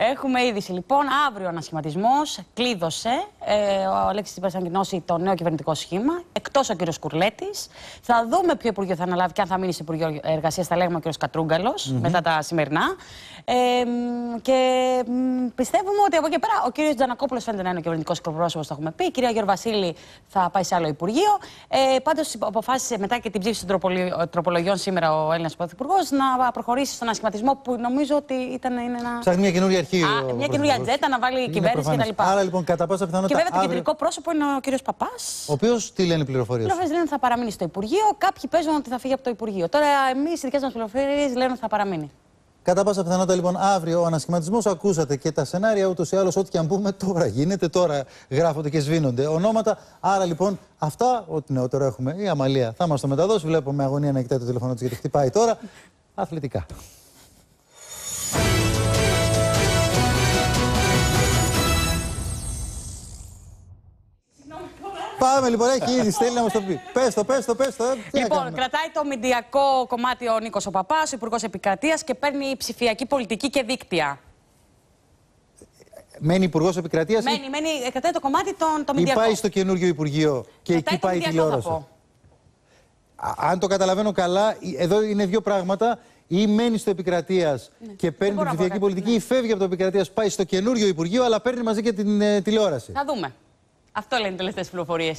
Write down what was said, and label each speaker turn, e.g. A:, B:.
A: Έχουμε είδηση λοιπόν. Αύριο ανασχηματισμός κλείδωσε. Ε, ο Αλέξης Τσίπρας θα ανακοινώσει το νέο κυβερνητικό σχήμα. Εκτός ο κύριος Κουρλέτης. Θα δούμε ποιο Υπουργείο θα αναλάβει και αν θα μείνει σε Υπουργείο Εργασίας. Θα λέγουμε ο κύριος Κατρούγκαλος mm -hmm. μετά τα σημερινά. Ε, και πιστεύουμε ότι από εκεί πέρα ο κύριος Τζανακόπουλος φαίνεται να είναι ο κυβερνητικός εκπρόσωπος, το έχουμε πει. Η κυρία Γεωργασίλη Βασίλη θα πάει σε άλλο Υπουργείο. Ε, Πάντως αποφάσισε μετά και την ψήφιση των τροπολογιών σήμερα ο Έλληνας Πρωθυπουργός να προχωρήσει στον ανασχηματισμό που νομίζω ότι ήταν είναι ένα. Ψάχνει
B: μια καινούργια έχει. Α, μια καινούργια τζέτα να βάλει η κυβέρνηση κτλ. Άρα λοιπόν, κατά πάσα πιθανότητα. Και βέβαια το κεντρικό
A: πρόσωπο είναι ο κύριος Παπάς.
B: Ο οποίος τι λένε οι πληροφορίες. Οι πληροφορίες
A: λένε ότι θα παραμείνει στο Υπουργείο. Κάποιοι παίζουν ότι θα φύγει από το Υπουργείο. Τώρα εμείς οι δικές μας πληροφορίες λένε ότι θα παραμείνει.
B: Κατά πάσα πιθανότητα λοιπόν αύριο ο ανασχηματισμός, ακούσατε και τα σενάρια ούτως ή άλλως, ό,τι και αν πούμε τώρα γίνεται, τώρα γράφονται και σβήνονται ονόματα. Άρα λοιπόν αυτά, ό,τι νεότερο έχουμε, η Αμαλία θα μας το μεταδώσει. Βλέπω με αγωνία να κοιτάει το τηλεφωνό της γιατί χτυπάει τώρα. Αθλητικά. Πάμε λοιπόν, έχει ήδη στέλνει να μας το πει. Πες το, πες το, πες το. Ε, λοιπόν,
A: κρατάει το μηντιακό κομμάτι ο Νίκος ο Παπάς, υπουργός επικρατείας και παίρνει ψηφιακή πολιτική και δίκτυα.
B: Μένει υπουργός επικρατείας. Μένει,
A: ή... μένει, ε, κρατάει το κομμάτι των το η πάει στο
B: καινούριο Υπουργείο και εκεί πάει η τηλεόραση. Αν το καταλαβαίνω καλά, εδώ είναι δύο πράγματα. Ή μένει στο επικρατείας ναι. και παίρνει την ψηφιακή πολιτική, ναι. ή φεύγει από το επικρατείας, πάει στο καινούριο Υπουργείο, αλλά παίρνει μαζί και την ε, τηλεόραση.
A: Θα δούμε. Αυτό λένε οι τελευταίες πληροφορίες.